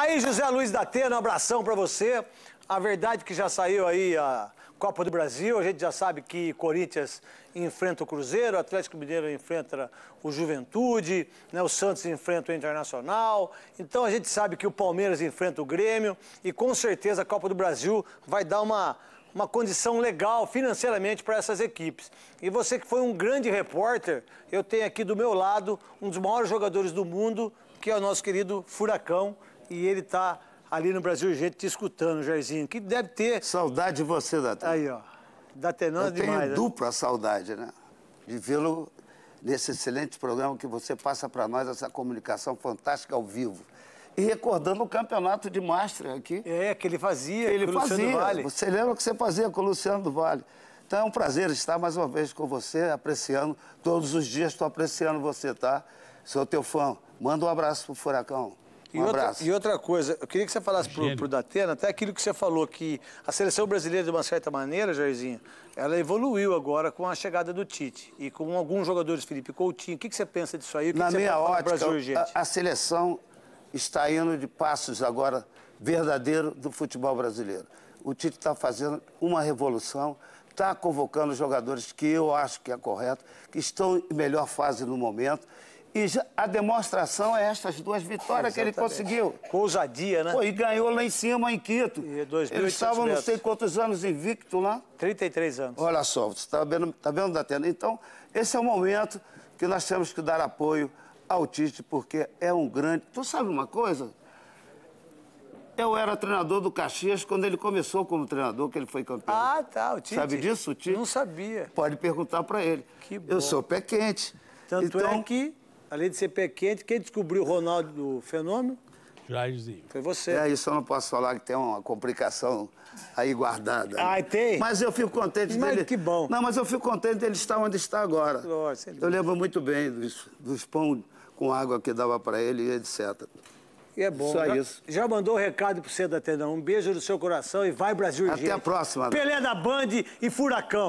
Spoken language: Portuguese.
Aí, José Luiz da Atena, um abração para você. A verdade é que já saiu aí a Copa do Brasil, a gente já sabe que Corinthians enfrenta o Cruzeiro, o Atlético Mineiro enfrenta o Juventude, né, o Santos enfrenta o Internacional. Então a gente sabe que o Palmeiras enfrenta o Grêmio e com certeza a Copa do Brasil vai dar uma uma condição legal financeiramente para essas equipes. E você que foi um grande repórter, eu tenho aqui do meu lado um dos maiores jogadores do mundo, que é o nosso querido Furacão, e ele está ali no Brasil gente te escutando, Jairzinho, que deve ter... Saudade de você, Datan. Aí, ó. Datenando Eu demais. Eu tenho né? dupla saudade, né? De vê-lo nesse excelente programa que você passa para nós, essa comunicação fantástica ao vivo. E recordando o campeonato de Masters aqui. É, que ele fazia, que ele fazia. Luciano Vale. Você lembra o que você fazia com o Luciano do Vale? Então é um prazer estar mais uma vez com você, apreciando. Todos os dias estou apreciando você, tá? Sou teu fã. Manda um abraço pro Furacão. Um e, outra, e outra, coisa, eu queria que você falasse para o Datena, até aquilo que você falou, que a seleção brasileira, de uma certa maneira, Jairzinho, ela evoluiu agora com a chegada do Tite e com alguns jogadores, Felipe Coutinho. O que, que você pensa disso aí? O que Na que minha ótica, Brasil, a, a seleção está indo de passos agora verdadeiro do futebol brasileiro. O Tite está fazendo uma revolução, está convocando jogadores que eu acho que é correto, que estão em melhor fase no momento e a demonstração é estas duas vitórias que ele conseguiu. Com ousadia, né? Pô, e ganhou lá em cima, em Quito. E Eles estavam não sei quantos anos invicto lá. 33 anos. Olha só, você está vendo, tá vendo da tela? Então, esse é o momento que nós temos que dar apoio ao Tite, porque é um grande... Tu sabe uma coisa? Eu era treinador do Caxias quando ele começou como treinador, que ele foi campeão. Ah, tá, o Tite. Sabe disso, o Tite? Não sabia. Pode perguntar para ele. Que bom. Eu sou pé quente. Tanto é então, é que Além de ser pé quente, quem descobriu o Ronaldo do fenômeno? Jairzinho. Foi você. É, isso eu não posso falar que tem uma complicação aí guardada. Né? Ah, tem? Mas eu fico contente mas dele. que bom. Não, mas eu fico contente dele estar onde está agora. Nossa, Eu lembro muito bem dos, dos pão com água que dava para ele e etc. E é bom. Só já, isso. Já mandou o um recado pro Cedo Atendão. Um beijo no seu coração e vai Brasil Até gente. a próxima. Pelé da Band e Furacão.